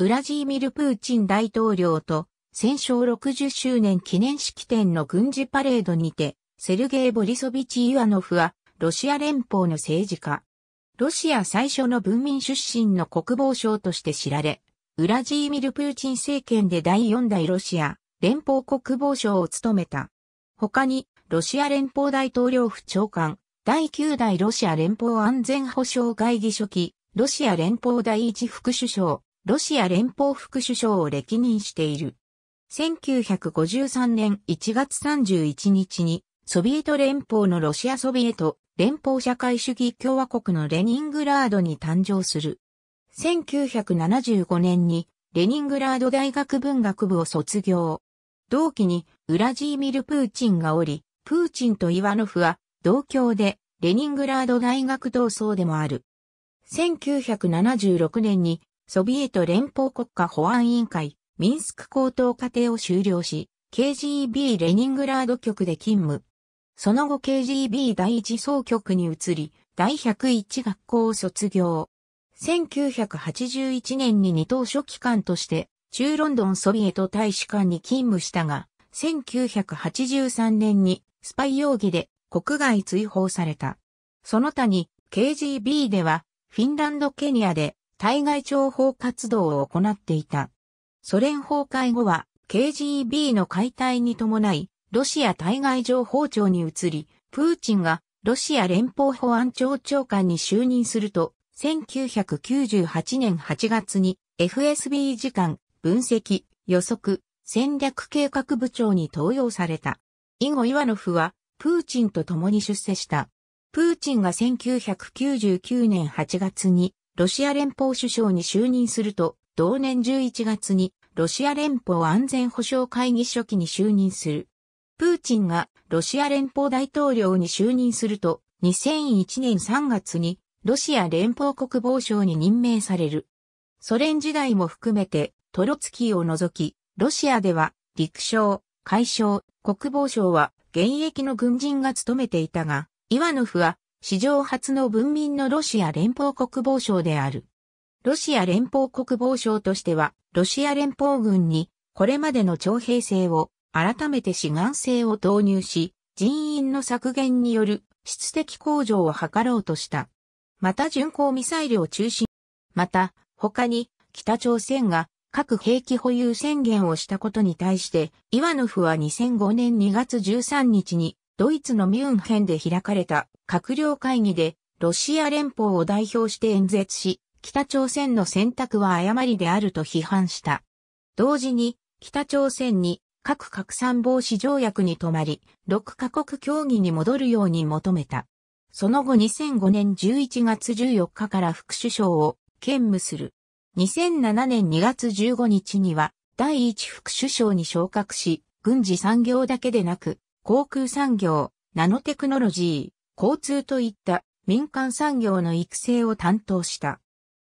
ウラジーミル・プーチン大統領と戦勝60周年記念式典の軍事パレードにて、セルゲイ・ボリソビチ・ユアノフは、ロシア連邦の政治家。ロシア最初の文民出身の国防省として知られ、ウラジーミル・プーチン政権で第4代ロシア連邦国防省を務めた。他に、ロシア連邦大統領府長官、第9代ロシア連邦安全保障会議書記、ロシア連邦第一副首相、ロシア連邦副首相を歴任している。1953年1月31日に、ソビエト連邦のロシアソビエト連邦社会主義共和国のレニングラードに誕生する。1975年にレニングラード大学文学部を卒業。同期にウラジーミル・プーチンがおり、プーチンとイワノフは同郷でレニングラード大学同窓でもある。1976年にソビエト連邦国家保安委員会、ミンスク高等課程を修了し、KGB レニングラード局で勤務。その後 KGB 第一総局に移り、第101学校を卒業。1981年に二等書記官として、中ロンドンソビエト大使館に勤務したが、1983年にスパイ容疑で国外追放された。その他に KGB ではフィンランドケニアで対外諜報活動を行っていた。ソ連崩壊後は KGB の解体に伴い、ロシア対外情報庁に移り、プーチンがロシア連邦保安庁長官に就任すると、1998年8月に FSB 次官、分析、予測、戦略計画部長に登用された。以後イワノフは、プーチンと共に出世した。プーチンが1999年8月にロシア連邦首相に就任すると、同年11月にロシア連邦安全保障会議初期に就任する。プーチンがロシア連邦大統領に就任すると、2001年3月にロシア連邦国防省に任命される。ソ連時代も含めてトロツキーを除き、ロシアでは陸将、海将、国防省は現役の軍人が務めていたが、イワノフは史上初の文民のロシア連邦国防省である。ロシア連邦国防省としては、ロシア連邦軍に、これまでの徴兵制を、改めて志願制を導入し、人員の削減による質的向上を図ろうとした。また巡航ミサイルを中心。また、他に、北朝鮮が核兵器保有宣言をしたことに対して、イワノフは2005年2月13日に、ドイツのミュンヘンで開かれた閣僚会議でロシア連邦を代表して演説し、北朝鮮の選択は誤りであると批判した。同時に、北朝鮮に核拡散防止条約に止まり、6カ国協議に戻るように求めた。その後2005年11月14日から副首相を兼務する。2007年2月15日には第一副首相に昇格し、軍事産業だけでなく、航空産業、ナノテクノロジー、交通といった民間産業の育成を担当した。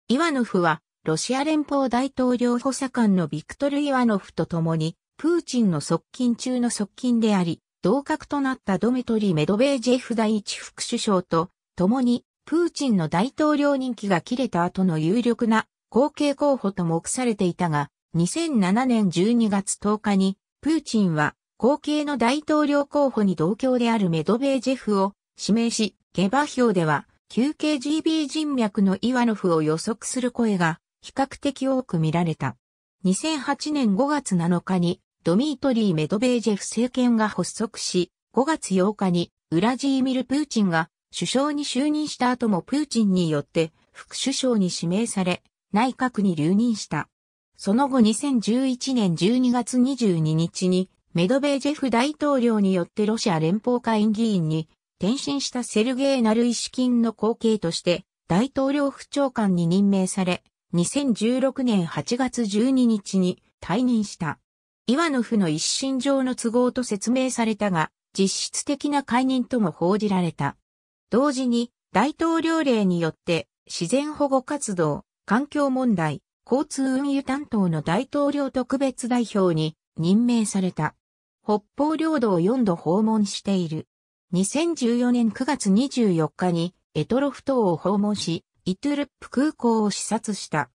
イワノフは、ロシア連邦大統領補佐官のビクトル・イワノフと共に、プーチンの側近中の側近であり、同格となったドメトリ・メドベージェフ第一副首相と、共に、プーチンの大統領任期が切れた後の有力な後継候補と目されていたが、2007年12月10日に、プーチンは後継の大統領候補に同郷であるメドベージェフを指名し、下馬評では、休 k g b 人脈のイワノフを予測する声が比較的多く見られた。2008年5月7日にドミートリー・メドベージェフ政権が発足し、5月8日にウラジーミル・プーチンが首相に就任した後もプーチンによって副首相に指名され、内閣に留任した。その後2011年12月22日にメドベージェフ大統領によってロシア連邦会議員に転身したセルゲイ・ナルイシキンの後継として大統領府長官に任命され、2016年8月12日に退任した。イワノフの一心上の都合と説明されたが、実質的な解任とも報じられた。同時に、大統領令によって、自然保護活動、環境問題、交通運輸担当の大統領特別代表に任命された。北方領土を4度訪問している。2014年9月24日にエトロフ島を訪問し、イトゥルップ空港を視察した。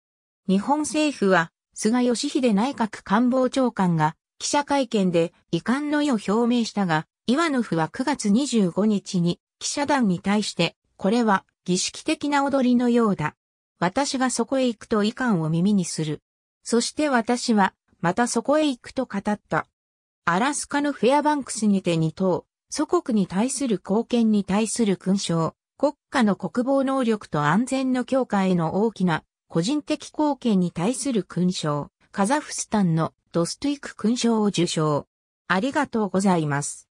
日本政府は、菅義偉内閣官房長官が記者会見で遺憾の意を表明したが、イワ府フは9月25日に記者団に対して、これは儀式的な踊りのようだ。私がそこへ行くと遺憾を耳にする。そして私は、またそこへ行くと語った。アラスカのフェアバンクスにて2頭、祖国に対する貢献に対する勲章、国家の国防能力と安全の強化への大きな個人的貢献に対する勲章、カザフスタンのドストイク勲章を受章。ありがとうございます。